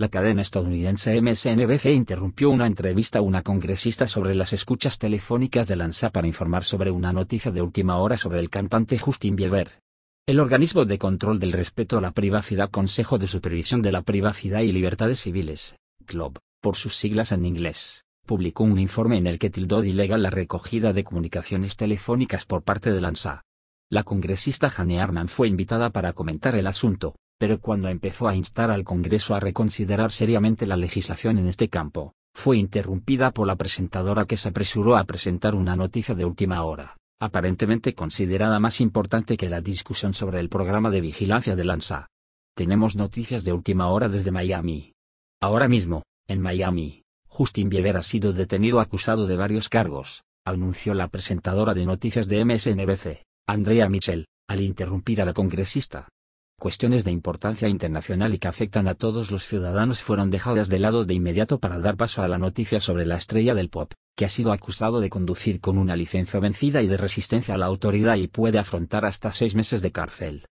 La cadena estadounidense MSNBC interrumpió una entrevista a una congresista sobre las escuchas telefónicas de Lanza para informar sobre una noticia de última hora sobre el cantante Justin Bieber. El organismo de control del respeto a la privacidad Consejo de Supervisión de la Privacidad y Libertades Civiles, CLOB, por sus siglas en inglés, publicó un informe en el que tildó de ilegal la recogida de comunicaciones telefónicas por parte de Lanza. La congresista Jane Arman fue invitada para comentar el asunto, pero cuando empezó a instar al Congreso a reconsiderar seriamente la legislación en este campo, fue interrumpida por la presentadora que se apresuró a presentar una noticia de última hora, aparentemente considerada más importante que la discusión sobre el programa de vigilancia de Lanza. Tenemos noticias de última hora desde Miami. Ahora mismo, en Miami, Justin Bieber ha sido detenido acusado de varios cargos, anunció la presentadora de noticias de MSNBC, Andrea Mitchell, al interrumpir a la congresista cuestiones de importancia internacional y que afectan a todos los ciudadanos fueron dejadas de lado de inmediato para dar paso a la noticia sobre la estrella del pop, que ha sido acusado de conducir con una licencia vencida y de resistencia a la autoridad y puede afrontar hasta seis meses de cárcel.